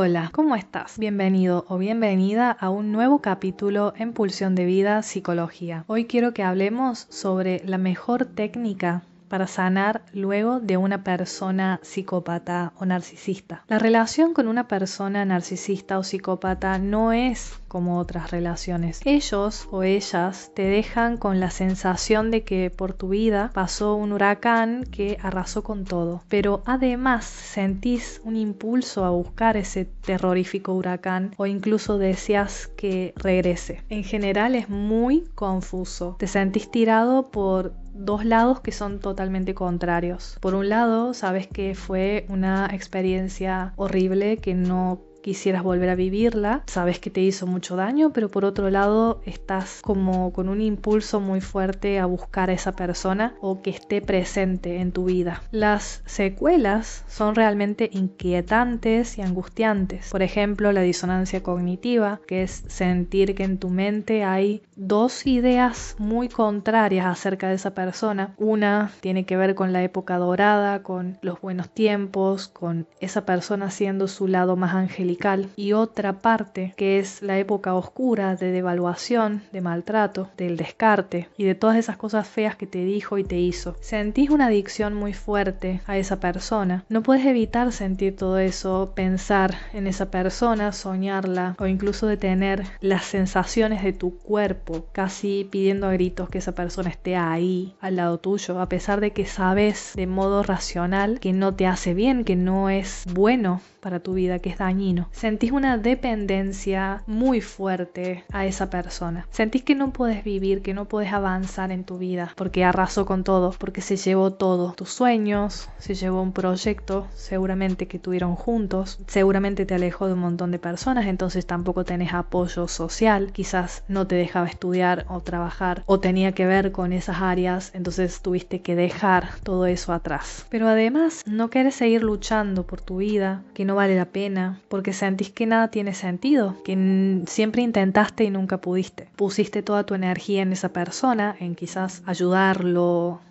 Hola, ¿cómo estás? Bienvenido o bienvenida a un nuevo capítulo en Pulsión de Vida Psicología. Hoy quiero que hablemos sobre la mejor técnica para sanar luego de una persona psicópata o narcisista. La relación con una persona narcisista o psicópata no es como otras relaciones. Ellos o ellas te dejan con la sensación de que por tu vida pasó un huracán que arrasó con todo, pero además sentís un impulso a buscar ese terrorífico huracán o incluso deseas que regrese. En general es muy confuso. Te sentís tirado por dos lados que son totalmente contrarios. Por un lado, sabes que fue una experiencia horrible que no quisieras volver a vivirla, sabes que te hizo mucho daño, pero por otro lado estás como con un impulso muy fuerte a buscar a esa persona o que esté presente en tu vida. Las secuelas son realmente inquietantes y angustiantes. Por ejemplo, la disonancia cognitiva, que es sentir que en tu mente hay dos ideas muy contrarias acerca de esa persona. Una tiene que ver con la época dorada, con los buenos tiempos, con esa persona siendo su lado más angelical y otra parte que es la época oscura de devaluación, de maltrato, del descarte y de todas esas cosas feas que te dijo y te hizo. Sentís una adicción muy fuerte a esa persona. No puedes evitar sentir todo eso, pensar en esa persona, soñarla o incluso detener las sensaciones de tu cuerpo, casi pidiendo a gritos que esa persona esté ahí, al lado tuyo, a pesar de que sabes de modo racional que no te hace bien, que no es bueno para tu vida, que es dañino. Sentís una dependencia muy fuerte a esa persona. Sentís que no puedes vivir, que no puedes avanzar en tu vida, porque arrasó con todo, porque se llevó todo. Tus sueños, se llevó un proyecto, seguramente que tuvieron juntos, seguramente te alejó de un montón de personas, entonces tampoco tenés apoyo social, quizás no te dejaba estudiar o trabajar o tenía que ver con esas áreas, entonces tuviste que dejar todo eso atrás. Pero además, no quieres seguir luchando por tu vida, que no vale la pena, porque que sentís que nada tiene sentido, que siempre intentaste y nunca pudiste. Pusiste toda tu energía en esa persona, en quizás ayudarlo,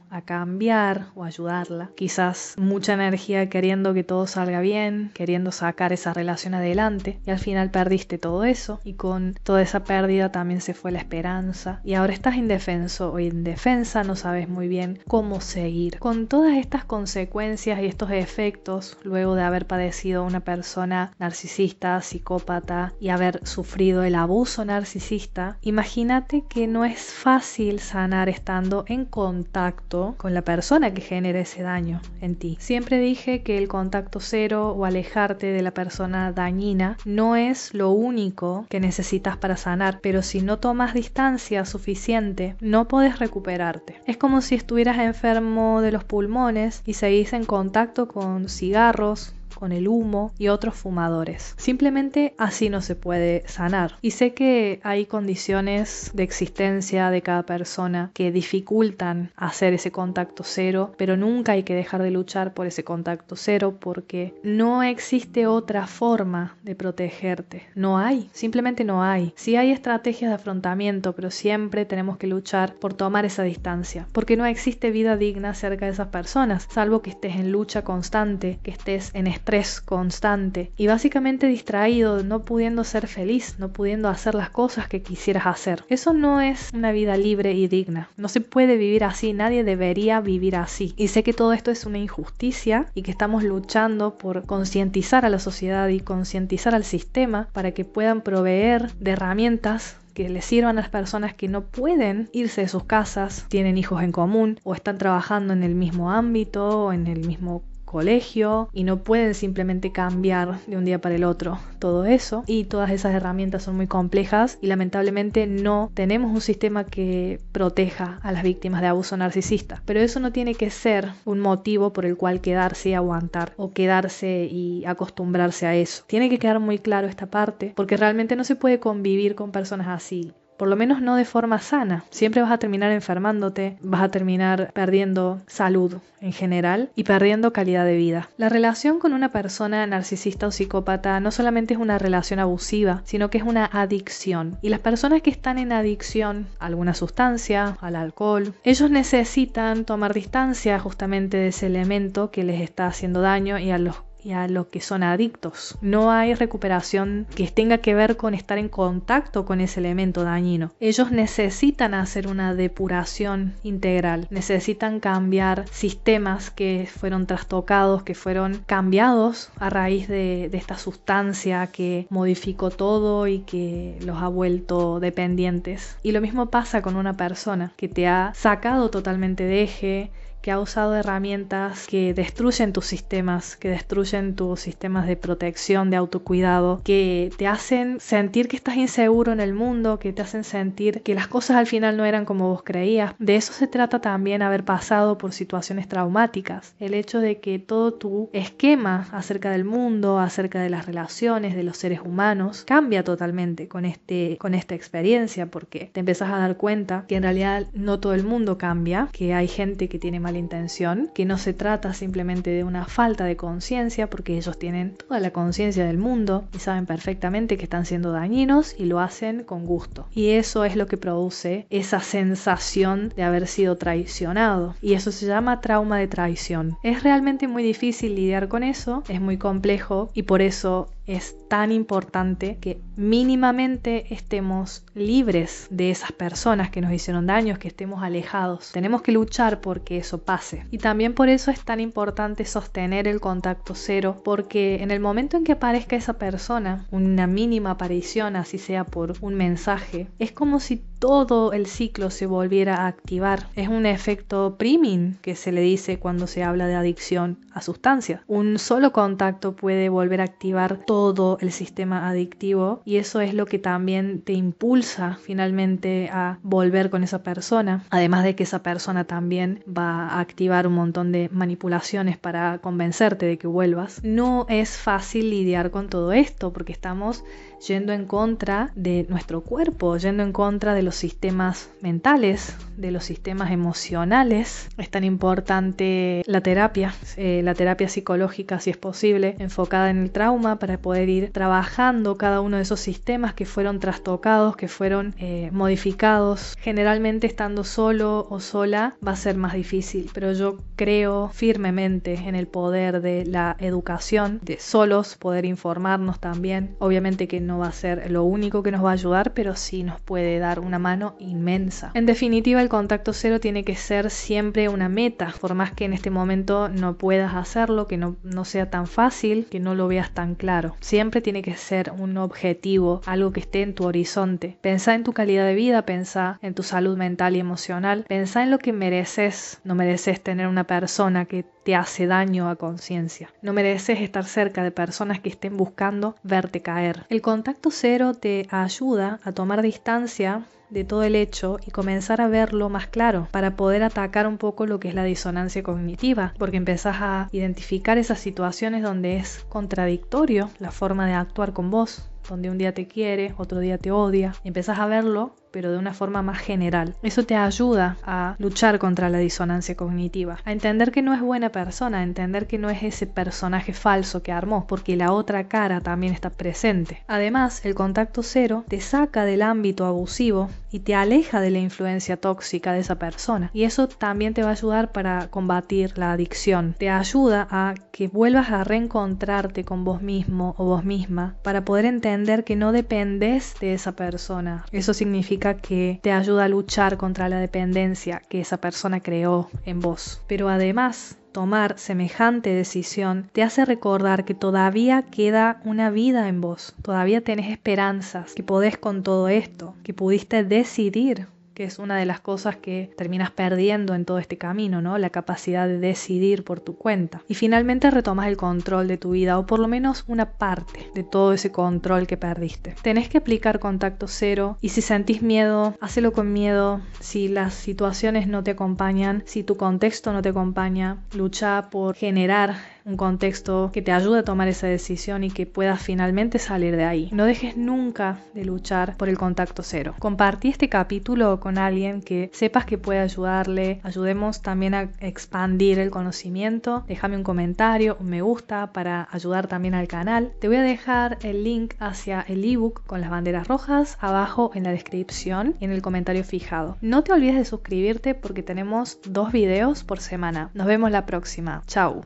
a cambiar o ayudarla. Quizás mucha energía queriendo que todo salga bien, queriendo sacar esa relación adelante y al final perdiste todo eso y con toda esa pérdida también se fue la esperanza y ahora estás indefenso o indefensa, no sabes muy bien cómo seguir. Con todas estas consecuencias y estos efectos luego de haber padecido una persona narcisista, psicópata y haber sufrido el abuso narcisista, imagínate que no es fácil sanar estando en contacto con la persona que genera ese daño en ti. Siempre dije que el contacto cero o alejarte de la persona dañina no es lo único que necesitas para sanar, pero si no tomas distancia suficiente, no puedes recuperarte. Es como si estuvieras enfermo de los pulmones y seguís en contacto con cigarros, con el humo y otros fumadores. Simplemente así no se puede sanar. Y sé que hay condiciones de existencia de cada persona que dificultan hacer ese contacto cero, pero nunca hay que dejar de luchar por ese contacto cero porque no existe otra forma de protegerte. No hay, simplemente no hay. Sí hay estrategias de afrontamiento, pero siempre tenemos que luchar por tomar esa distancia, porque no existe vida digna cerca de esas personas, salvo que estés en lucha constante, que estés en estrés constante y básicamente distraído, no pudiendo ser feliz, no pudiendo hacer las cosas que quisieras hacer. Eso no es una vida libre y digna. No se puede vivir así, nadie debería vivir así. Y sé que todo esto es una injusticia y que estamos luchando por concientizar a la sociedad y concientizar al sistema para que puedan proveer de herramientas que les sirvan a las personas que no pueden irse de sus casas, tienen hijos en común o están trabajando en el mismo ámbito o en el mismo colegio y no pueden simplemente cambiar de un día para el otro todo eso y todas esas herramientas son muy complejas y lamentablemente no tenemos un sistema que proteja a las víctimas de abuso narcisista pero eso no tiene que ser un motivo por el cual quedarse y aguantar o quedarse y acostumbrarse a eso tiene que quedar muy claro esta parte porque realmente no se puede convivir con personas así por lo menos no de forma sana. Siempre vas a terminar enfermándote, vas a terminar perdiendo salud en general y perdiendo calidad de vida. La relación con una persona narcisista o psicópata no solamente es una relación abusiva, sino que es una adicción. Y las personas que están en adicción a alguna sustancia, al alcohol, ellos necesitan tomar distancia justamente de ese elemento que les está haciendo daño y a los a lo que son adictos. No hay recuperación que tenga que ver con estar en contacto con ese elemento dañino. Ellos necesitan hacer una depuración integral, necesitan cambiar sistemas que fueron trastocados, que fueron cambiados a raíz de, de esta sustancia que modificó todo y que los ha vuelto dependientes. Y lo mismo pasa con una persona que te ha sacado totalmente de eje, que ha usado herramientas que destruyen tus sistemas, que destruyen tus sistemas de protección, de autocuidado, que te hacen sentir que estás inseguro en el mundo, que te hacen sentir que las cosas al final no eran como vos creías. De eso se trata también haber pasado por situaciones traumáticas. El hecho de que todo tu esquema acerca del mundo, acerca de las relaciones, de los seres humanos, cambia totalmente con, este, con esta experiencia porque te empezás a dar cuenta que en realidad no todo el mundo cambia, que hay gente que tiene mal intención, que no se trata simplemente de una falta de conciencia, porque ellos tienen toda la conciencia del mundo y saben perfectamente que están siendo dañinos y lo hacen con gusto. Y eso es lo que produce esa sensación de haber sido traicionado. Y eso se llama trauma de traición. Es realmente muy difícil lidiar con eso, es muy complejo y por eso es tan importante que mínimamente estemos libres de esas personas que nos hicieron daños, que estemos alejados. Tenemos que luchar porque eso pase. Y también por eso es tan importante sostener el contacto cero, porque en el momento en que aparezca esa persona, una mínima aparición, así sea por un mensaje, es como si todo el ciclo se volviera a activar. Es un efecto priming que se le dice cuando se habla de adicción a sustancias. Un solo contacto puede volver a activar todo el sistema adictivo y eso es lo que también te impulsa finalmente a volver con esa persona. Además de que esa persona también va a activar un montón de manipulaciones para convencerte de que vuelvas. No es fácil lidiar con todo esto porque estamos yendo en contra de nuestro cuerpo, yendo en contra de los sistemas mentales, de los sistemas emocionales. Es tan importante la terapia, eh, la terapia psicológica si es posible, enfocada en el trauma para poder ir trabajando cada uno de esos sistemas que fueron trastocados, que fueron eh, modificados. Generalmente estando solo o sola va a ser más difícil, pero yo creo firmemente en el poder de la educación, de solos poder informarnos también. Obviamente que no va a ser lo único que nos va a ayudar, pero sí nos puede dar una mano inmensa. En definitiva, el contacto cero tiene que ser siempre una meta, por más que en este momento no puedas hacerlo, que no, no sea tan fácil, que no lo veas tan claro. Siempre tiene que ser un objetivo, algo que esté en tu horizonte. Pensá en tu calidad de vida, pensá en tu salud mental y emocional, pensá en lo que mereces. No mereces tener una persona que te hace daño a conciencia. No mereces estar cerca de personas que estén buscando verte caer. El contacto cero te ayuda a tomar distancia de todo el hecho y comenzar a verlo más claro para poder atacar un poco lo que es la disonancia cognitiva, porque empezás a identificar esas situaciones donde es contradictorio la forma de actuar con vos, donde un día te quiere, otro día te odia, empezás a verlo pero de una forma más general. Eso te ayuda a luchar contra la disonancia cognitiva, a entender que no es buena persona, a entender que no es ese personaje falso que armó, porque la otra cara también está presente. Además, el contacto cero te saca del ámbito abusivo y te aleja de la influencia tóxica de esa persona. Y eso también te va a ayudar para combatir la adicción. Te ayuda a que vuelvas a reencontrarte con vos mismo o vos misma para poder entender que no dependes de esa persona. Eso significa que te ayuda a luchar contra la dependencia que esa persona creó en vos. Pero además, tomar semejante decisión te hace recordar que todavía queda una vida en vos, todavía tenés esperanzas, que podés con todo esto, que pudiste decidir que es una de las cosas que terminas perdiendo en todo este camino, ¿no? La capacidad de decidir por tu cuenta. Y finalmente retomas el control de tu vida, o por lo menos una parte de todo ese control que perdiste. Tenés que aplicar contacto cero, y si sentís miedo, hacelo con miedo. Si las situaciones no te acompañan, si tu contexto no te acompaña, lucha por generar un contexto que te ayude a tomar esa decisión y que puedas finalmente salir de ahí. No dejes nunca de luchar por el contacto cero. Compartí este capítulo con alguien que sepas que puede ayudarle. Ayudemos también a expandir el conocimiento. Déjame un comentario, un me gusta para ayudar también al canal. Te voy a dejar el link hacia el ebook con las banderas rojas abajo en la descripción y en el comentario fijado. No te olvides de suscribirte porque tenemos dos videos por semana. Nos vemos la próxima. Chau.